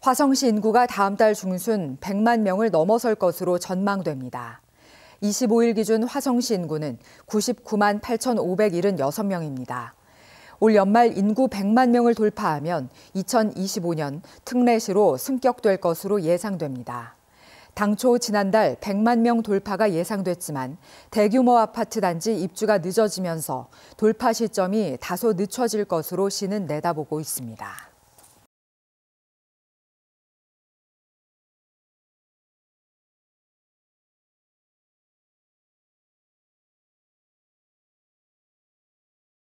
화성시 인구가 다음 달 중순 100만 명을 넘어설 것으로 전망됩니다. 25일 기준 화성시 인구는 99만 8,576명입니다. 올 연말 인구 100만 명을 돌파하면 2025년 특례시로 승격될 것으로 예상됩니다. 당초 지난달 100만 명 돌파가 예상됐지만 대규모 아파트 단지 입주가 늦어지면서 돌파 시점이 다소 늦춰질 것으로 시는 내다보고 있습니다.